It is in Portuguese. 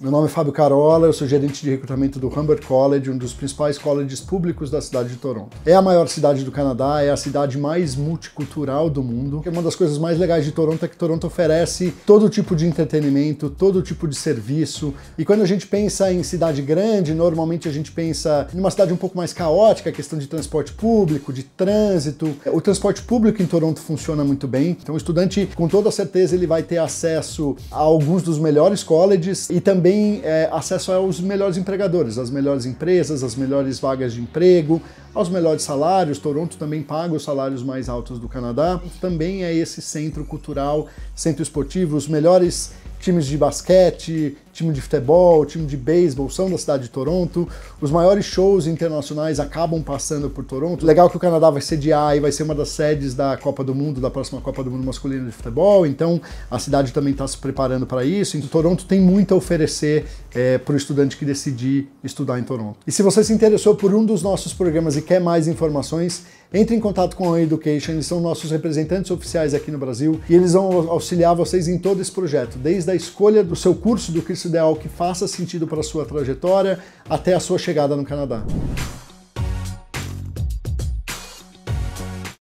Meu nome é Fábio Carola, eu sou gerente de recrutamento do Humber College, um dos principais colleges públicos da cidade de Toronto. É a maior cidade do Canadá, é a cidade mais multicultural do mundo. uma das coisas mais legais de Toronto é que Toronto oferece todo tipo de entretenimento, todo tipo de serviço. E quando a gente pensa em cidade grande, normalmente a gente pensa em uma cidade um pouco mais caótica, questão de transporte público, de trânsito. O transporte público em Toronto funciona muito bem, então o estudante, com toda certeza, ele vai ter acesso a alguns dos melhores colleges e também também é, acesso aos melhores empregadores, às melhores empresas, às melhores vagas de emprego, aos melhores salários. Toronto também paga os salários mais altos do Canadá. Também é esse centro cultural, centro esportivo, os melhores times de basquete, time de futebol, time de beisebol são da cidade de Toronto. Os maiores shows internacionais acabam passando por Toronto. Legal que o Canadá vai sediar e vai ser uma das sedes da Copa do Mundo, da próxima Copa do Mundo masculina de futebol. Então a cidade também está se preparando para isso. Então Toronto tem muito a oferecer é, para o estudante que decidir estudar em Toronto. E se você se interessou por um dos nossos programas e quer mais informações, entre em contato com a Education, eles são nossos representantes oficiais aqui no Brasil e eles vão auxiliar vocês em todo esse projeto, desde a escolha do seu curso do que ideal que faça sentido para a sua trajetória até a sua chegada no Canadá.